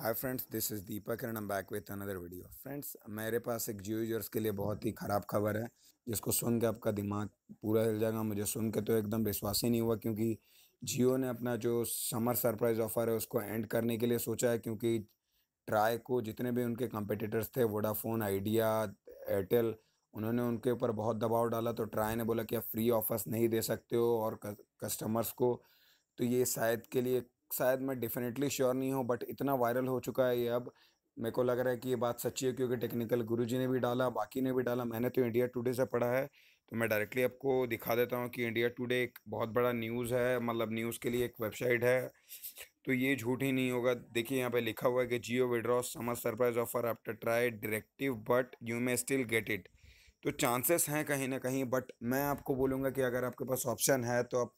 hi friends this is Deepak and am back with another video friends मेरे पास एक जियो users के लिए बहुत ही ख़राब खबर है जिसको सुन के आपका दिमाग पूरा हिल जाएगा मुझे सुन के तो एकदम विश्वास ही नहीं हुआ क्योंकि जियो ने अपना जो समर सरप्राइज़ ऑफ़र है उसको एंड करने के लिए सोचा है क्योंकि ट्राई को जितने भी उनके कंपटीटर्स थे वोडाफोन आइडिया एयरटेल उन्होंने उनके ऊपर बहुत दबाव डाला तो ट्राई ने बोला कि आप फ्री ऑफर्स नहीं दे सकते हो और कस्टमर्स को तो ये शायद के लिए शायद मैं डेफिनेटली श्योर नहीं हूँ बट इतना वायरल हो चुका है ये अब मेरे को लग रहा है कि ये बात सच्ची है क्योंकि टेक्निकल गुरु ने भी डाला बाकी ने भी डाला मैंने तो इंडिया टुडे से पढ़ा है तो मैं डायरेक्टली आपको दिखा देता हूँ कि इंडिया टुडे एक बहुत बड़ा न्यूज़ है मतलब न्यूज़ के लिए एक वेबसाइट है तो ये झूठ ही नहीं होगा देखिए यहाँ पे लिखा हुआ है कि Jio withdraw summer surprise offer after TRAI directive but you may still get it तो चांसेस हैं कहीं ना कहीं बट मैं आपको बोलूँगा कि अगर आपके पास ऑप्शन है तो आप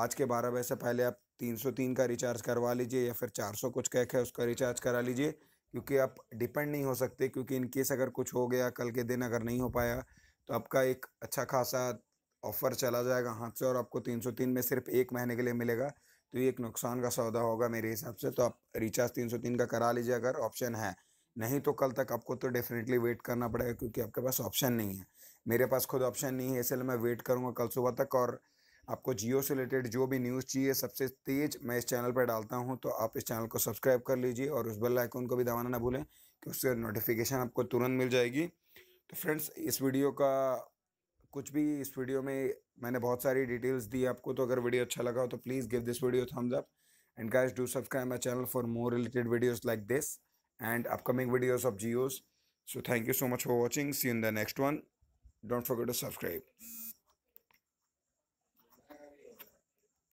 आज के बारह बजे से पहले आप तीन सौ तीन का रिचार्ज करवा लीजिए या फिर चार सौ कुछ कैक है उसका रिचार्ज करा लीजिए क्योंकि आप डिपेंड नहीं हो सकते क्योंकि इन केस अगर कुछ हो गया कल के दिन अगर नहीं हो पाया तो आपका एक अच्छा खासा ऑफ़र चला जाएगा हाथ से और आपको तीन सौ तीन में सिर्फ एक महीने के लिए मिलेगा तो ये एक नुकसान का सौदा होगा मेरे हिसाब से तो आप रिचार्ज तीन सौ तीन का करा लीजिए अगर ऑप्शन है नहीं तो कल तक आपको तो डेफिनेटली वेट करना पड़ेगा क्योंकि आपके पास ऑप्शन नहीं है मेरे पास खुद ऑप्शन नहीं है इसलिए मैं वेट करूँगा कल सुबह तक और आपको जियो से रिलेटेड जो भी न्यूज़ चाहिए सबसे तेज मैं इस चैनल पर डालता हूँ तो आप इस चैनल को सब्सक्राइब कर लीजिए और उस बेल आइकन को भी दबाना ना भूलें कि उससे नोटिफिकेशन आपको तुरंत मिल जाएगी तो फ्रेंड्स इस वीडियो का कुछ भी इस वीडियो में मैंने बहुत सारी डिटेल्स दी आपको तो अगर वीडियो अच्छा लगा हो तो please give this video thumbs up and guys do subscribe my channel for more related videos like this and upcoming videos of Jio's so thank you so much for watching see in the next one don't forget to subscribe